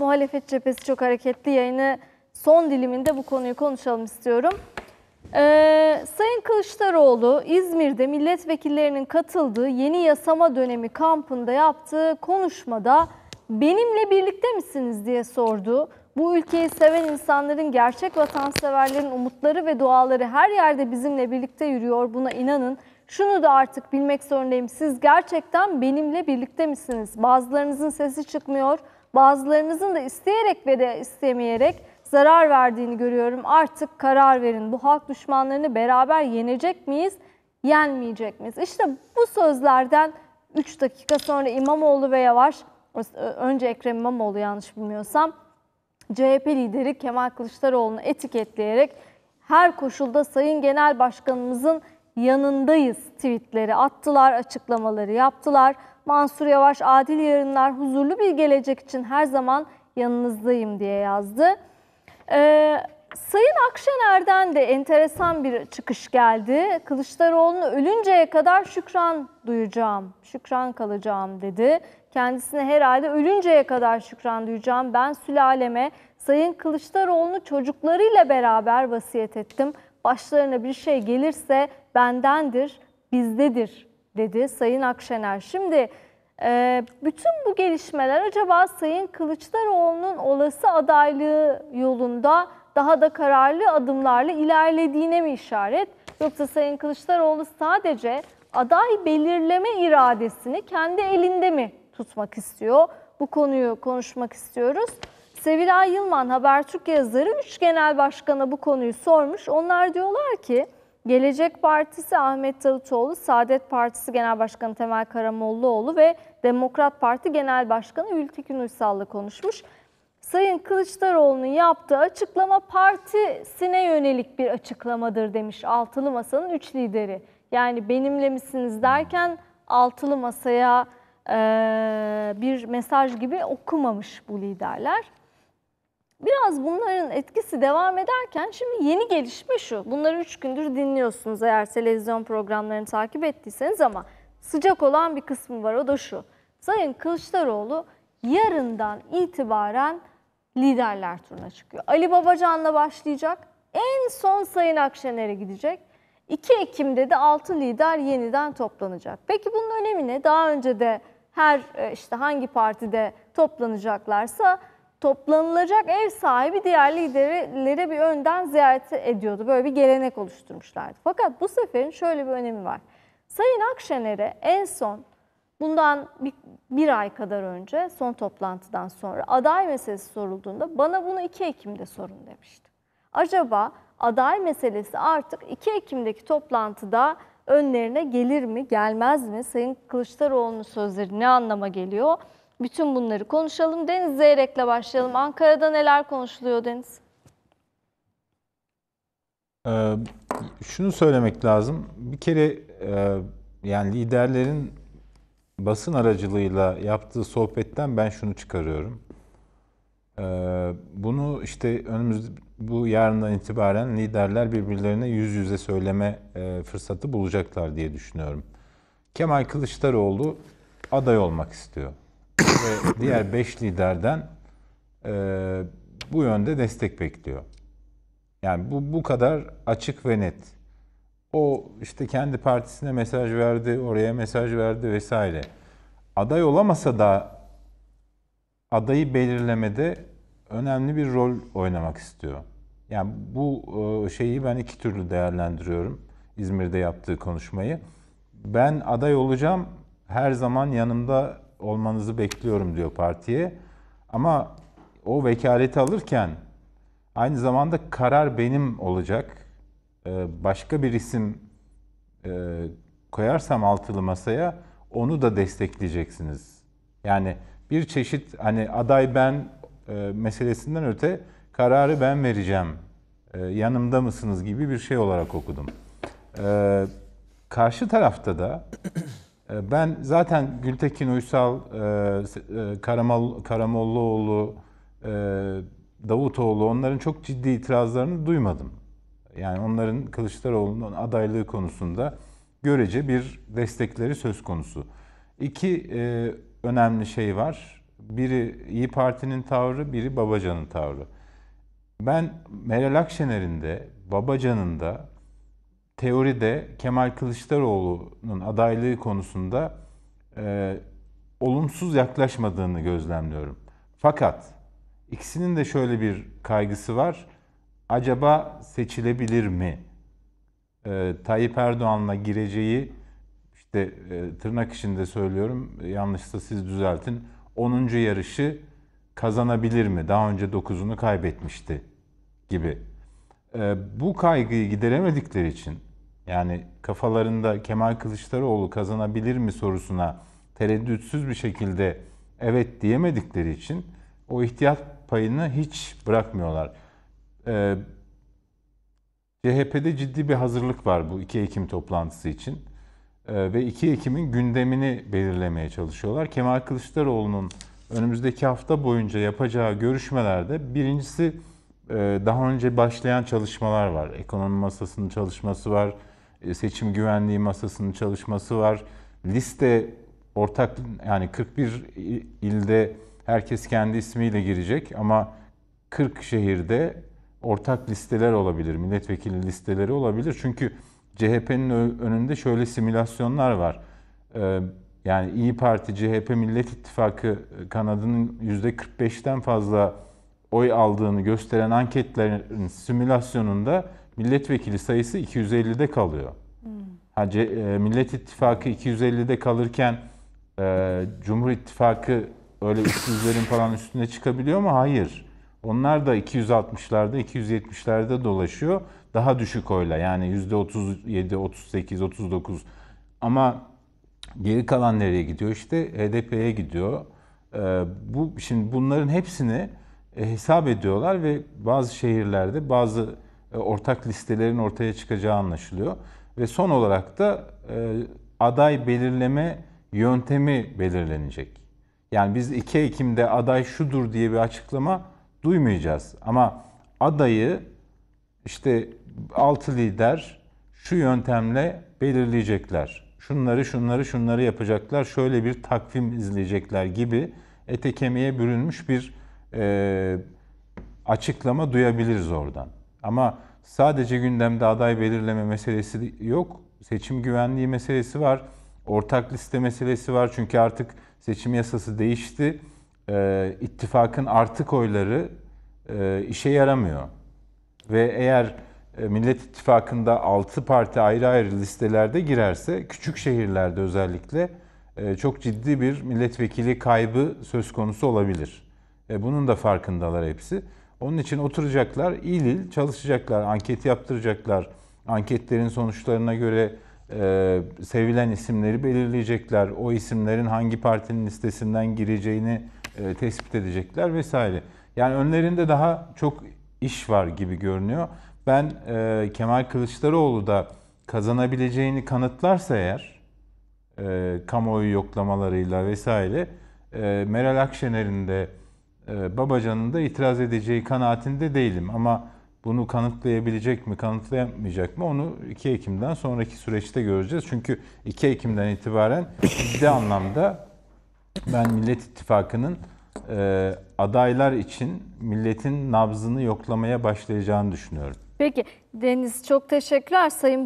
muhalefet cephesi çok hareketli yayını son diliminde bu konuyu konuşalım istiyorum. Ee, Sayın Kılıçdaroğlu İzmir'de milletvekillerinin katıldığı yeni yasama dönemi kampında yaptığı konuşmada benimle birlikte misiniz diye sordu. Bu ülkeyi seven insanların, gerçek vatanseverlerin umutları ve duaları her yerde bizimle birlikte yürüyor. Buna inanın. Şunu da artık bilmek zorundayım. Siz gerçekten benimle birlikte misiniz? Bazılarınızın sesi çıkmıyor bazılarınızın da isteyerek ve de istemeyerek zarar verdiğini görüyorum. Artık karar verin. Bu halk düşmanlarını beraber yenecek miyiz, yenmeyecek miyiz? İşte bu sözlerden 3 dakika sonra İmamoğlu ve Yavaş, önce Ekrem İmamoğlu yanlış bilmiyorsam, CHP lideri Kemal Kılıçdaroğlu'nu etiketleyerek her koşulda Sayın Genel Başkanımızın yanındayız tweetleri attılar, açıklamaları yaptılar. Mansur Yavaş adil yarınlar, huzurlu bir gelecek için her zaman yanınızdayım diye yazdı. Ee, Sayın Akşener'den de enteresan bir çıkış geldi. Kılıçdaroğlu'nu ölünceye kadar şükran duyacağım, şükran kalacağım dedi. Kendisine herhalde ölünceye kadar şükran duyacağım. Ben sülaleme Sayın Kılıçdaroğlu'nu çocuklarıyla beraber vasiyet ettim başlarına bir şey gelirse bendendir, bizdedir dedi Sayın Akşener. Şimdi e, bütün bu gelişmeler acaba Sayın Kılıçdaroğlu'nun olası adaylığı yolunda daha da kararlı adımlarla ilerlediğine mi işaret? Yoksa Sayın Kılıçdaroğlu sadece aday belirleme iradesini kendi elinde mi tutmak istiyor? Bu konuyu konuşmak istiyoruz. Sevilay Yılman Habertürk yazarı 3 genel başkana bu konuyu sormuş. Onlar diyorlar ki Gelecek Partisi Ahmet Davutoğlu, Saadet Partisi Genel Başkanı Temel Karamollaoğlu ve Demokrat Parti Genel Başkanı Ülkü Uysal'la konuşmuş. Sayın Kılıçdaroğlu'nun yaptığı açıklama partisine yönelik bir açıklamadır demiş Altılı Masa'nın üç lideri. Yani benimle misiniz derken Altılı Masa'ya e, bir mesaj gibi okumamış bu liderler. Biraz bunların etkisi devam ederken şimdi yeni gelişme şu. Bunları 3 gündür dinliyorsunuz eğer televizyon programlarını takip ettiyseniz ama sıcak olan bir kısmı var o da şu. Sayın Kılıçdaroğlu yarından itibaren liderler turuna çıkıyor. Ali Babacan'la başlayacak. En son Sayın Akşener'e gidecek. 2 Ekim'de de 6 lider yeniden toplanacak. Peki bunun önemi ne? Daha önce de her e, işte hangi partide toplanacaklarsa toplanılacak ev sahibi diğer liderlere bir önden ziyaret ediyordu. Böyle bir gelenek oluşturmuşlardı. Fakat bu seferin şöyle bir önemi var. Sayın Akşener'e en son bundan bir, bir ay kadar önce son toplantıdan sonra aday meselesi sorulduğunda bana bunu 2 Ekim'de sorun demişti. Acaba aday meselesi artık 2 Ekim'deki toplantıda önlerine gelir mi gelmez mi? Sayın Kılıçdaroğlu'nun sözleri ne anlama geliyor? Bütün bunları konuşalım. Deniz Zeyrek'le başlayalım. Ankara'da neler konuşuluyor Deniz? Ee, şunu söylemek lazım. Bir kere e, yani liderlerin basın aracılığıyla yaptığı sohbetten ben şunu çıkarıyorum. Ee, bunu işte önümüz bu yarından itibaren liderler birbirlerine yüz yüze söyleme e, fırsatı bulacaklar diye düşünüyorum. Kemal Kılıçdaroğlu aday olmak istiyor ve diğer beş liderden e, bu yönde destek bekliyor. Yani bu bu kadar açık ve net. O işte kendi partisine mesaj verdi, oraya mesaj verdi vesaire. Aday olamasa da adayı belirlemede önemli bir rol oynamak istiyor. Yani bu e, şeyi ben iki türlü değerlendiriyorum. İzmir'de yaptığı konuşmayı. Ben aday olacağım, her zaman yanımda olmanızı bekliyorum diyor partiye. Ama o vekaleti alırken aynı zamanda karar benim olacak. Ee, başka bir isim e, koyarsam altılı masaya onu da destekleyeceksiniz. Yani bir çeşit hani aday ben e, meselesinden öte kararı ben vereceğim. E, yanımda mısınız gibi bir şey olarak okudum. Ee, karşı tarafta da ee, ben zaten Gültekin Uysal, e, e, Karamal, Karamollaoğlu, e, Davutoğlu onların çok ciddi itirazlarını duymadım. Yani onların Kılıçdaroğlu'nun adaylığı konusunda görece bir destekleri söz konusu. İki önemli şey var. Biri İyi Parti'nin tavrı, biri Babacan'ın tavrı. Ben Meral Akşener'in de Babacan'ın da teoride Kemal Kılıçdaroğlu'nun adaylığı konusunda e, olumsuz yaklaşmadığını gözlemliyorum. Fakat ikisinin de şöyle bir kaygısı var. Acaba seçilebilir mi? E, Tayyip Erdoğan'la gireceği işte e, tırnak içinde söylüyorum yanlışsa siz düzeltin. 10. yarışı kazanabilir mi? Daha önce 9'unu kaybetmişti gibi. E, bu kaygıyı gideremedikleri için yani kafalarında Kemal Kılıçdaroğlu kazanabilir mi sorusuna tereddütsüz bir şekilde evet diyemedikleri için o ihtiyat payını hiç bırakmıyorlar. Ee, CHP'de ciddi bir hazırlık var bu 2 Ekim toplantısı için. Ee, ve 2 Ekim'in gündemini belirlemeye çalışıyorlar. Kemal Kılıçdaroğlu'nun önümüzdeki hafta boyunca yapacağı görüşmelerde birincisi e, daha önce başlayan çalışmalar var. Ekonomi masasının çalışması var. E, seçim güvenliği masasının çalışması var. Liste ortak yani 41 ilde herkes kendi ismiyle girecek ama 40 şehirde ortak listeler olabilir, milletvekili listeleri olabilir. Çünkü CHP'nin önünde şöyle simülasyonlar var. E, yani İyi Parti, CHP, Millet İttifakı kanadının %45'ten fazla oy aldığını gösteren anketlerin simülasyonunda milletvekili sayısı 250'de kalıyor. Hmm. Ha, C, e, Millet İttifakı 250'de kalırken e, Cumhur İttifakı öyle 300'lerin falan üstüne çıkabiliyor mu? Hayır. Onlar da 260'larda, 270'lerde dolaşıyor. Daha düşük oyla yani %37, 38, 39. Ama geri kalan nereye gidiyor? İşte HDP'ye gidiyor. Ee, bu Şimdi bunların hesini e, hesap ediyorlar ve bazı şehirlerde, bazı e, ortak listelerin ortaya çıkacağı anlaşılıyor. Ve son olarak da e, aday belirleme yöntemi belirlenecek. Yani biz 2 Ekim'de aday şudur diye bir açıklama duymayacağız. Ama adayı işte 6 lider şu yöntemle belirleyecekler. Şunları şunları şunları yapacaklar. Şöyle bir takvim izleyecekler gibi ete kemiğe bürünmüş bir e, açıklama duyabiliriz oradan. Ama sadece gündemde aday belirleme meselesi yok. Seçim güvenliği meselesi var. Ortak liste meselesi var. Çünkü artık seçim yasası değişti. E, ittifakın artık oyları e, işe yaramıyor. Ve eğer e, Millet İttifakı'nda 6 parti ayrı ayrı listelerde girerse küçük şehirlerde özellikle e, çok ciddi bir milletvekili kaybı söz konusu olabilir. E, bunun da farkındalar hepsi. Onun için oturacaklar, il il çalışacaklar, anket yaptıracaklar. Anketlerin sonuçlarına göre e, sevilen isimleri belirleyecekler. O isimlerin hangi partinin listesinden gireceğini e, tespit edecekler vesaire. Yani önlerinde daha çok iş var gibi görünüyor. Ben e, Kemal Kılıçdaroğlu da kazanabileceğini kanıtlarsa eğer e, kamuoyu yoklamalarıyla vesaire e, Meral Akşener'in de ee, babacan'ın da itiraz edeceği kanaatinde değilim. Ama bunu kanıtlayabilecek mi, kanıtlayamayacak mı onu 2 Ekim'den sonraki süreçte göreceğiz. Çünkü 2 Ekim'den itibaren ciddi anlamda ben Millet İttifakı'nın e, adaylar için milletin nabzını yoklamaya başlayacağını düşünüyorum. Peki Deniz çok teşekkürler. Sayın